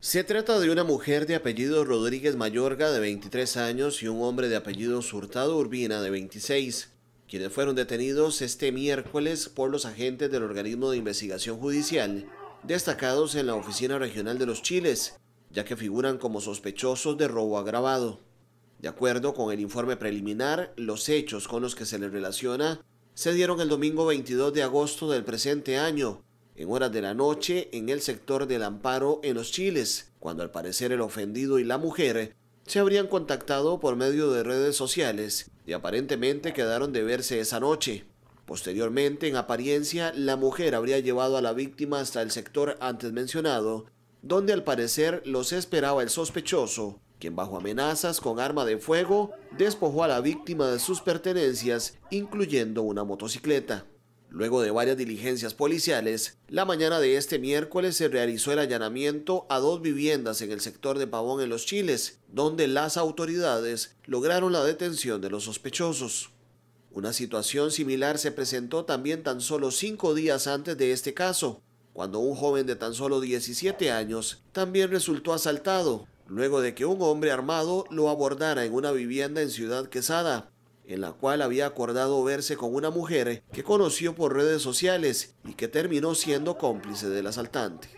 Se trata de una mujer de apellido Rodríguez Mayorga de 23 años y un hombre de apellido Hurtado Urbina de 26, quienes fueron detenidos este miércoles por los agentes del organismo de investigación judicial, destacados en la Oficina Regional de los Chiles, ya que figuran como sospechosos de robo agravado. De acuerdo con el informe preliminar, los hechos con los que se les relaciona se dieron el domingo 22 de agosto del presente año, en horas de la noche en el sector del Amparo en Los Chiles, cuando al parecer el ofendido y la mujer se habrían contactado por medio de redes sociales y aparentemente quedaron de verse esa noche. Posteriormente, en apariencia, la mujer habría llevado a la víctima hasta el sector antes mencionado, donde al parecer los esperaba el sospechoso, quien bajo amenazas con arma de fuego despojó a la víctima de sus pertenencias, incluyendo una motocicleta. Luego de varias diligencias policiales, la mañana de este miércoles se realizó el allanamiento a dos viviendas en el sector de Pavón en Los Chiles, donde las autoridades lograron la detención de los sospechosos. Una situación similar se presentó también tan solo cinco días antes de este caso, cuando un joven de tan solo 17 años también resultó asaltado, luego de que un hombre armado lo abordara en una vivienda en Ciudad Quesada, en la cual había acordado verse con una mujer que conoció por redes sociales y que terminó siendo cómplice del asaltante.